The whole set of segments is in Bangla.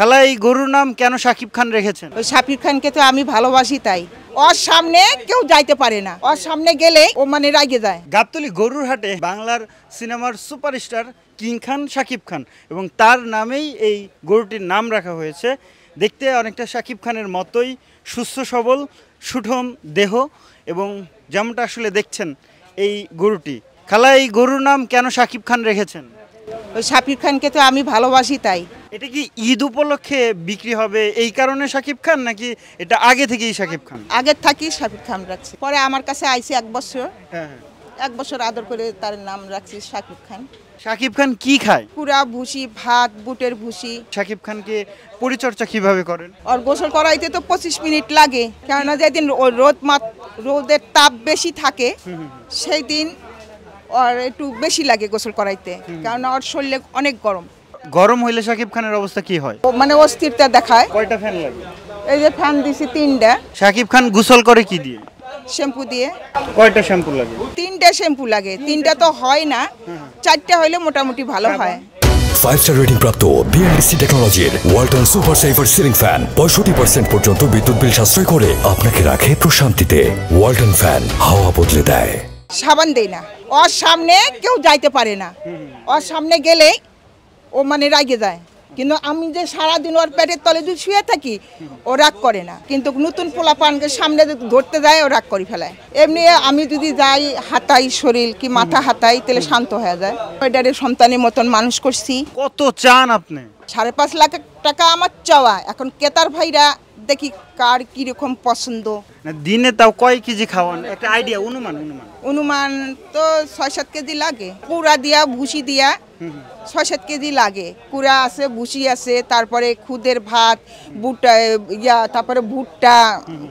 খালা এই গরুর নাম কেন সাকিব খান রেখেছেন ওই সাকিব খানকে তো আমি ভালোবাসি তাই ওর সামনে কেউ যাইতে পারে না ওর সামনে গেলে ও মানে রাগে যায় গাবতলি গরুর হাটে বাংলার সিনেমার সুপারস্টার কিং খান সাকিব খান এবং তার নামেই এই গরুটির নাম রাখা হয়েছে দেখতে অনেকটা সাকিব খানের মতোই সুস্থ সবল সুঠম দেহ এবং যেমনটা আসলে দেখছেন এই গরুটি খালা এই গরুর নাম কেন সাকিব খান রেখেছেন ওই সাকিব খানকে তো আমি ভালোবাসি তাই এটা কি ঈদ উপলক্ষে বিক্রি হবে এই কারণে শাকিব খান নাকি এটা আগে থেকেই শাকিব খান আগে থাকি শাকিব খান রাখছি পরে আমার কাছে আইসি এক বছর হ্যাঁ, হ্যাঁ। এক বছর আদর করে তার নাম রাখছি শাকিব খান শাকিব খান কি খায় পুরা ভুসি ভাত বুটের ভুসি শাকিব খানকে পরিচর্যা কিভাবে করেন আর গোসল করাইতে তো পঁচিশ মিনিট লাগে কেননা যেদিন রোদ মাত রোদের তাপ বেশি থাকে সেই দিন আর একটু বেশি লাগে গোসল করাইতে কারণ ওর শরীরে অনেক গরম গরম হইলে সাকিব খানের অবস্থা কি হয় মানে অস্থিরতা দেখায় কয়টা ফ্যান লাগে এই যে ফ্যান দিছি তিনটা সাকিব খান গোসল করে কি দিয়ে শ্যাম্পু দিয়ে কয়টা শ্যাম্পু লাগে তিনটা শ্যাম্পু লাগে তিনটা তো হয় না চারটা হইলে মোটামুটি ভালো হয় ফাইভ স্টার রেটিং প্রাপ্ত বিএনডিসি টেকনোলজির Walton super saver ceiling fan পঁয়ষট্টি পার্সেন্ট পর্যন্ত বিদ্যুৎ বিল সাশ্রয় করে আপনাকে রাখে প্রশান্তিতে ওয়ালটন ফ্যান হাওয়া বদলে দেয় সাবান দেয় না ওর সামনে কেউ যাইতে পারে না ওর সামনে গেলেই ও মানে রাগে যায় কিন্তু আমি যে সারাদিন ওর পেটের তলে যদি শুয়ে থাকি ও রাগ করে না কিন্তু নতুন পোলা পানকে সামনে যদি ধরতে যায় ও রাগ করে ফেলায় এমনি আমি যদি যাই হাতাই শরীর কি মাথা হাতাই তাহলে শান্ত হয়ে যায় ওইটারে সন্তানের মতন মানুষ করছি কত চান আপনি সাড়ে পাঁচ লাখ টাকা আমার চাওয়া এখন কেতার ভাইরা দেখি কার কীরকম পছন্দ দিনে তাও কয় কেজি খাওয়ান একটা আইডিয়া অনুমান অনুমান অনুমান তো ছয় সাত কেজি লাগে কুড়া দিয়া ভুসি দিয়া ছয় সাত কেজি লাগে কুড়া আছে ভুসি আছে তারপরে খুদের ভাত ভুট্টা ইয়া তারপরে ভুট্টা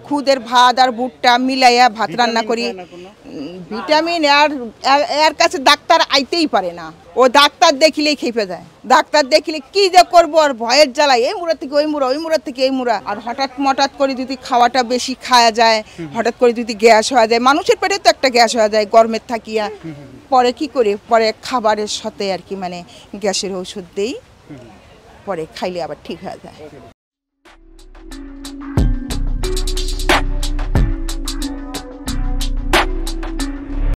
খুদের ভাত আর ভুট্টা মিলাইয়া ভাত রান্না করি ভিটামিন আর এর কাছে ডাক্তার আইতেই পারে না ও ডাক্তার দেখিলেই খেপে যায় ডাক্তার দেখলে কি যে করবো আর ভয়ের জ্বালায় এই মুড়া থেকে ওই মুড়া ওই মুড়া থেকে এই মুড়া আর হঠাৎ মঠাৎ করে যদি খাওয়াটা বেশি খাওয়া যায় হঠাৎ করে যদি গ্যাস হওয়া যায় মানুষের পেটে তো একটা গ্যাস হওয়া যায় গরমের থাকিয়া পরে কি করে পরে খাবারের সাথে আর কি মানে গ্যাসের ওষুধ দেই পরে খাইলে আবার ঠিক হয়ে যায়